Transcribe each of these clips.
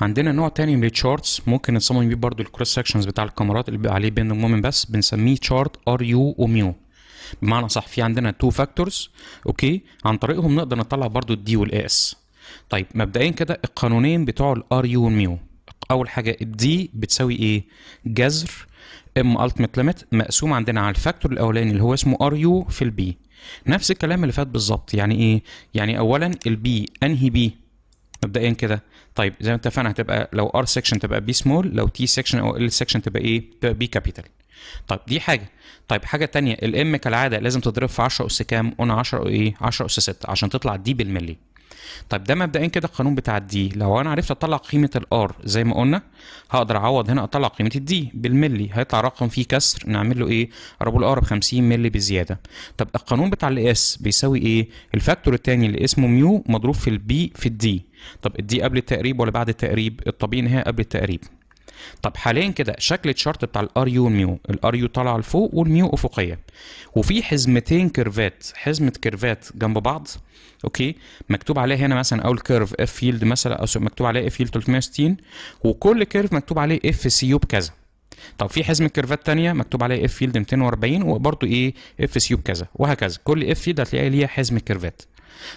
عندنا نوع تاني من الشارتس ممكن نصمم بيه برضو الكروس سكشنز بتاع الكاميرات اللي بيبقى عليه بين مومنت بس بنسميه شارت ار يو وميو بمعنى صح في عندنا تو فاكتورز اوكي عن طريقهم نقدر نطلع برضو الدي والاي اس طيب مبدئيا كده القانونين بتوع الار يو والميو اول حاجه الدي بتساوي ايه جذر ام التميت ليميت مقسوم عندنا على الفاكتور الاولاني اللي هو اسمه ار يو في البي نفس الكلام اللي فات بالظبط يعني ايه يعني اولا البي انهي بي مبدئيا كده طيب زي ما اتفقنا هتبقى لو ار سيكشن تبقى بي سمول لو تي سيكشن او ال سيكشن تبقى ايه تبقى بي كابيتال طيب دي حاجه طيب حاجه تانية الام كالعاده لازم تضرب في 10 اس كام قلنا 10 ايه 10 اس 6 عشان تطلع دي بالملي طيب ده مبدئيا كده القانون بتاع الدي لو انا عرفت اطلع قيمه الار زي ما قلنا هقدر اعوض هنا اطلع قيمه الدي بالملي هيطلع رقم فيه كسر نعمل له ايه اربو الار ب 50 ملي بزياده طب القانون بتاع الاس بيساوي ايه الفاكتور الثاني اللي اسمه ميو مضروب في البي في الدي طب الدي قبل التقريب ولا بعد التقريب الطبيعي ان هي قبل التقريب طب حاليا كده شكل الشارت بتاع الار يو والميو الار يو طالعه لفوق والميو افقيه وفي حزمتين كيرفات حزمه كيرفات جنب بعض اوكي مكتوب عليها هنا مثلا اول كيرف اف يلد مثلا أو مكتوب عليها اف يلد 360 وكل كيرف مكتوب عليه اف سي يو بكذا طب في حزمه كيرفات تانية مكتوب عليها اف يلد 240 وبرده ايه اف سي يو بكذا وهكذا كل اف يلد هتلاقي ليها حزمه كيرفات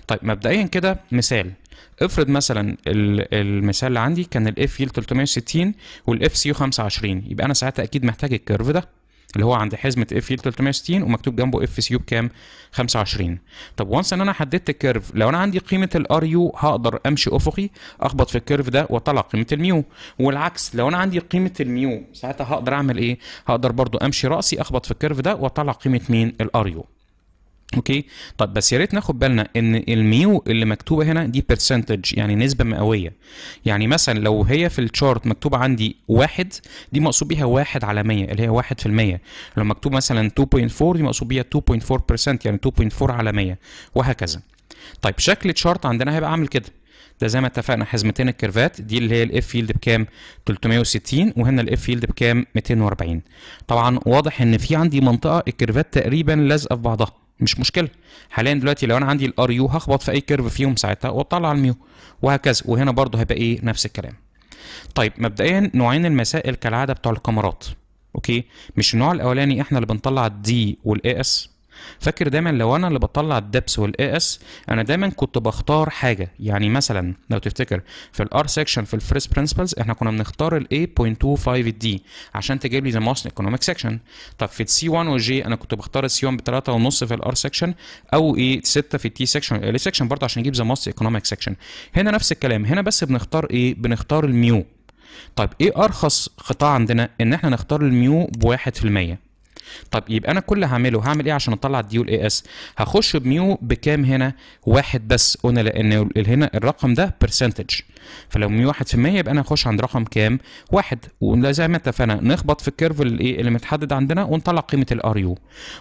طيب مبدئيا كده مثال افرض مثلا المثال اللي عندي كان الاف يل 360 والاف سي 25 يبقى انا ساعتها اكيد محتاج الكيرف ده اللي هو عند حزمه اف يل 360 ومكتوب جنبه اف سي بكام 25 طب وانس ان انا حددت الكيرف لو انا عندي قيمه الار يو هقدر امشي افقي اخبط في الكيرف ده واطلع قيمه الميو والعكس لو انا عندي قيمه الميو ساعتها هقدر اعمل ايه هقدر برضو امشي راسي اخبط في الكيرف ده واطلع قيمه مين الار يو اوكي طب بس يا ريت ناخد بالنا ان الميو اللي مكتوبه هنا دي برسنتج يعني نسبه مئويه يعني مثلا لو هي في الشارت مكتوبه عندي واحد دي مقصود بيها واحد على 100 اللي هي 1% لو مكتوب مثلا 2.4 دي مقصود بيها 2.4% يعني 2.4 على 100 وهكذا طيب شكل الشارت عندنا هيبقى عامل كده ده زي ما اتفقنا حزمتين الكيرفات دي اللي هي الاف يلد بكام 360 وهنا الاف يلد بكام 240 طبعا واضح ان في عندي منطقه الكيرفات تقريبا لازقه في بعضها مش مشكله حاليا دلوقتي لو انا عندي الار يو هخبط في اي كيرف فيهم ساعتها واطلع على الميو وهكذا وهنا برضه هيبقى ايه نفس الكلام طيب مبدئيا نوعين المسائل كالعاده بتوع الكاميرات اوكي مش النوع الاولاني احنا اللي بنطلع الدي والاي اس فاكر دايما لو انا اللي بطلع الدبس والاي اس انا دايما كنت بختار حاجه يعني مثلا لو تفتكر في الار سيكشن في الفريس برنسبلز احنا كنا بنختار الاي 8.25 دي عشان تجيب لي ذا موست ايكونوميك سيكشن طب في السي 1 والجي انا كنت بختار السي 1 ب 3.5 في الار سيكشن او ايه 6 في التي سيكشن والاي سيكشن برضه عشان اجيب ذا موست ايكونوميك سيكشن هنا نفس الكلام هنا بس بنختار ايه بنختار الميو طيب ايه ارخص قطاع عندنا ان احنا نختار الميو بواحد في المية طب يبقى انا كل اللي هعمله هعمل ايه عشان اطلع الديول اي اس هخش بميو بكام هنا واحد بس قلنا لان هنا الرقم ده برسنتج فلو ميو واحد في المية يبقى انا هخش عند رقم كام واحد وزي ما اتفقنا نخبط في الكيرف إيه، اللي متحدد عندنا ونطلع قيمه الار يو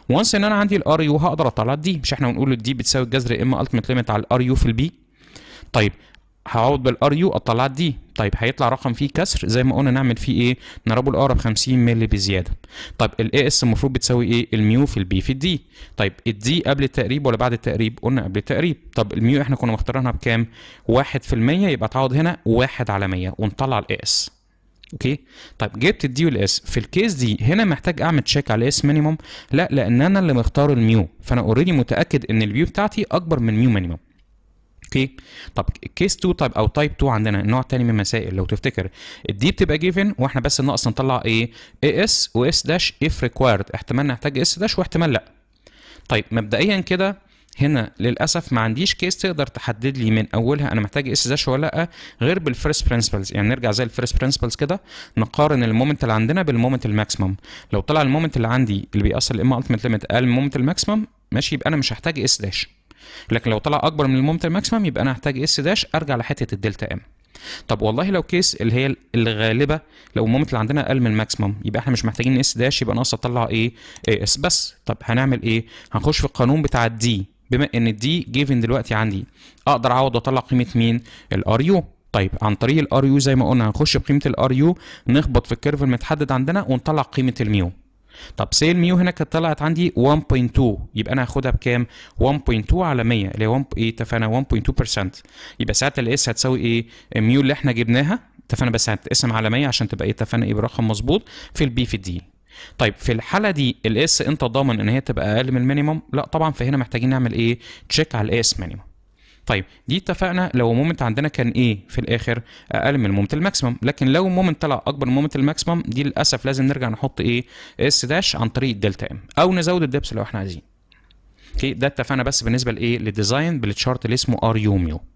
وانس ان انا عندي الار يو هقدر اطلع الدي مش احنا بنقول الدي بتساوي الجذر اما التيميت ليميت على الار يو في البي طيب هعوض بالار يو اطلع دي طيب هيطلع رقم فيه كسر زي ما قلنا نعمل فيه ايه نضربه الاقرب 50 مللي بزياده طيب الاي اس المفروض بتساوي ايه الميو في البي في الدي طيب الدي قبل التقريب ولا بعد التقريب قلنا قبل التقريب طب الميو احنا كنا مختارينها بكام 1% يبقى تعوض هنا 1 على 100 ونطلع الاي اس اوكي طيب جبت الدي والاس في الكيس دي هنا محتاج اعمل تشيك على اس مينيموم لا لان انا اللي مختار الميو فانا اوريدي متاكد ان البيو بتاعتي اكبر من ميو مينيموم اوكي طب كيس 2 طيب او تايب 2 عندنا نوع تاني من المسائل لو تفتكر الدي بتبقى جيفن واحنا بس ناقص نطلع ايه اي اس واس داش اف ريكوايرد احتمال نحتاج اس داش واحتمال لا طيب مبدئيا كده هنا للاسف ما عنديش كيس تقدر تحدد لي من اولها انا محتاج اس داش ولا لا غير بالفيرست برنسبلز يعني نرجع زي الفيرست برنسبلز كده نقارن المومنت اللي عندنا بالمومنت الماكسيمم لو طلع المومنت اللي عندي اللي بيأثر الام التيمت ليميت اقل من المومنت الماكسيمم ماشي يبقى انا مش هحتاج اس داش لكن لو طلع اكبر من المومنت الماكسيمم يبقى انا هحتاج اس داش ارجع لحته الدلتا ام طب والله لو كيس اللي هي الغالبه لو اللي عندنا اقل من الماكسيمم يبقى احنا مش محتاجين اس داش يبقى ناقص اطلع ايه اس بس طب هنعمل ايه هنخش في القانون بتاع الدي بما ان الدي جيفن دلوقتي عندي اقدر اعوض واطلع قيمه مين الار يو طيب عن طريق الار يو زي ما قلنا هنخش بقيمه الار يو نخبط في الكيرف المتحدد عندنا ونطلع قيمه الميو طب سيل ميو هنا كانت طلعت عندي 1.2 يبقى انا هاخدها بكام 1.2 على 100 اللي هي ايه اتفقنا 1.2% يبقى ساعتها الاس هتساوي ايه الميو اللي احنا جبناها اتفقنا بس هتقسم على 100 عشان تبقى ايه اتفقنا ايه برقم مظبوط في البي في الدي طيب في الحاله دي الاس انت ضامن ان هي تبقى اقل من المينيموم لا طبعا فهنا محتاجين نعمل ايه تشيك على الاس مينيموم طيب دي اتفقنا لو مومنت عندنا كان ايه في الاخر اقل من مومنت الماكسيمم لكن لو مومنت طلع اكبر من مومنت الماكسيمم دي للاسف لازم نرجع نحط ايه اس داش عن طريق دلتا ام او نزود الدبس لو احنا عايزين اوكي ده اتفقنا بس بالنسبه لايه للديزاين بالتشارت اللي اسمه ار يوميو